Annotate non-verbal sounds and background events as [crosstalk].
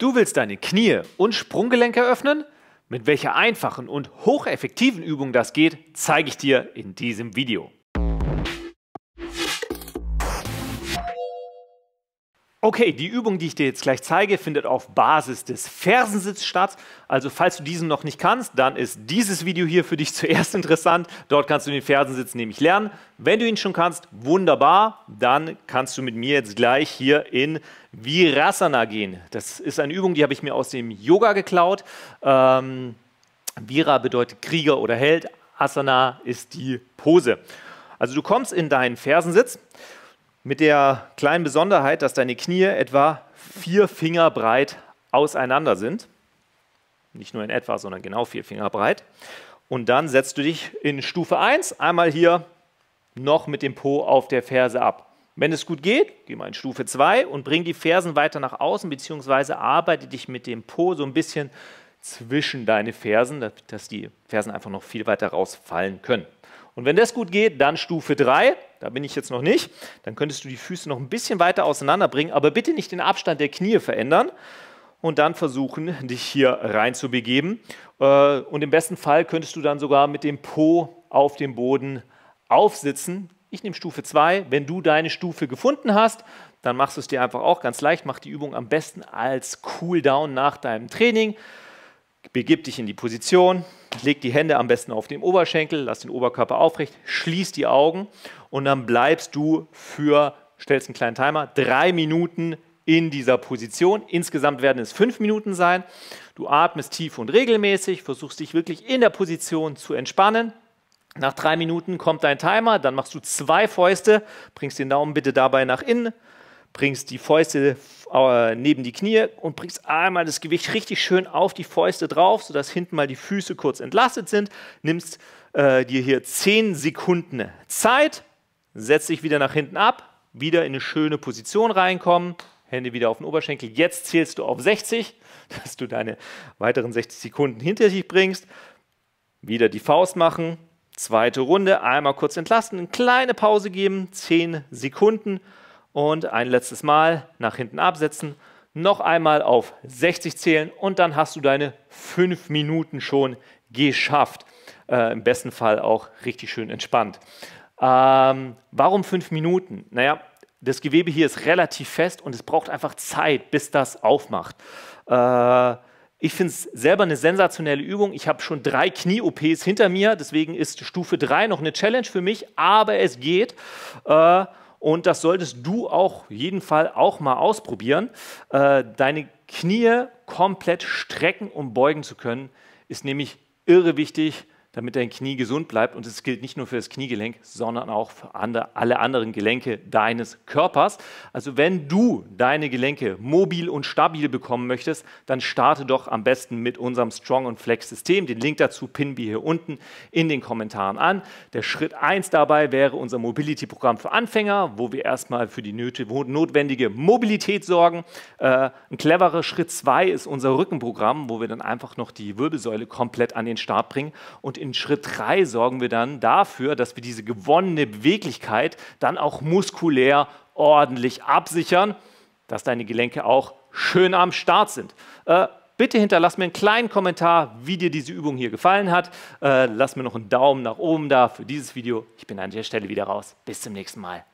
Du willst deine Knie und Sprunggelenke öffnen? Mit welcher einfachen und hocheffektiven Übung das geht, zeige ich dir in diesem Video. Okay, die Übung, die ich dir jetzt gleich zeige, findet auf Basis des Fersensitz statt. Also falls du diesen noch nicht kannst, dann ist dieses Video hier für dich [laughs] zuerst interessant. Dort kannst du den Fersensitz nämlich lernen. Wenn du ihn schon kannst, wunderbar, dann kannst du mit mir jetzt gleich hier in Virasana gehen. Das ist eine Übung, die habe ich mir aus dem Yoga geklaut. Ähm, Vira bedeutet Krieger oder Held. Asana ist die Pose. Also du kommst in deinen Fersensitz mit der kleinen Besonderheit, dass deine Knie etwa vier Finger breit auseinander sind. Nicht nur in etwa, sondern genau vier Finger breit. Und dann setzt du dich in Stufe 1 einmal hier noch mit dem Po auf der Ferse ab. Wenn es gut geht, geh mal in Stufe 2 und bring die Fersen weiter nach außen, beziehungsweise arbeite dich mit dem Po so ein bisschen zwischen deine Fersen, dass die Fersen einfach noch viel weiter rausfallen können. Und wenn das gut geht, dann Stufe 3, da bin ich jetzt noch nicht, dann könntest du die Füße noch ein bisschen weiter auseinanderbringen, aber bitte nicht den Abstand der Knie verändern und dann versuchen, dich hier reinzubegeben. Äh, und im besten Fall könntest du dann sogar mit dem Po auf dem Boden aufsitzen. Ich nehme Stufe 2. Wenn du deine Stufe gefunden hast, dann machst du es dir einfach auch ganz leicht. Mach die Übung am besten als Cooldown nach deinem Training. Begib dich in die Position, leg die Hände am besten auf den Oberschenkel, lass den Oberkörper aufrecht, schließ die Augen und dann bleibst du für, stellst einen kleinen Timer, drei Minuten in dieser Position. Insgesamt werden es fünf Minuten sein. Du atmest tief und regelmäßig, versuchst dich wirklich in der Position zu entspannen. Nach drei Minuten kommt dein Timer, dann machst du zwei Fäuste, bringst den Daumen bitte dabei nach innen, bringst die Fäuste äh, neben die Knie und bringst einmal das Gewicht richtig schön auf die Fäuste drauf, sodass hinten mal die Füße kurz entlastet sind. Nimmst äh, dir hier 10 Sekunden Zeit, setzt dich wieder nach hinten ab, wieder in eine schöne Position reinkommen, Hände wieder auf den Oberschenkel. Jetzt zählst du auf 60, [laughs] dass du deine weiteren 60 Sekunden hinter dich bringst. Wieder die Faust machen, zweite Runde, einmal kurz entlasten, eine kleine Pause geben, 10 Sekunden. Und ein letztes Mal nach hinten absetzen, noch einmal auf 60 zählen und dann hast du deine fünf Minuten schon geschafft. Äh, Im besten Fall auch richtig schön entspannt. Ähm, warum fünf Minuten? Naja, das Gewebe hier ist relativ fest und es braucht einfach Zeit, bis das aufmacht. Äh, ich finde es selber eine sensationelle Übung. Ich habe schon drei Knie-OPs hinter mir, deswegen ist Stufe 3 noch eine Challenge für mich, aber es geht. Äh, und das solltest du auch jeden Fall auch mal ausprobieren. Äh, deine Knie komplett strecken und beugen zu können, ist nämlich irre wichtig damit dein Knie gesund bleibt. Und es gilt nicht nur für das Kniegelenk, sondern auch für alle anderen Gelenke deines Körpers. Also wenn du deine Gelenke mobil und stabil bekommen möchtest, dann starte doch am besten mit unserem Strong und Flex System. Den Link dazu pinnen wir hier unten in den Kommentaren an. Der Schritt 1 dabei wäre unser Mobility-Programm für Anfänger, wo wir erstmal für die notwendige Mobilität sorgen. Äh, ein cleverer Schritt 2 ist unser Rückenprogramm, wo wir dann einfach noch die Wirbelsäule komplett an den Start bringen und in Schritt 3 sorgen wir dann dafür, dass wir diese gewonnene Beweglichkeit dann auch muskulär ordentlich absichern, dass deine Gelenke auch schön am Start sind. Äh, bitte hinterlass mir einen kleinen Kommentar, wie dir diese Übung hier gefallen hat. Äh, lass mir noch einen Daumen nach oben da für dieses Video. Ich bin an der Stelle wieder raus. Bis zum nächsten Mal.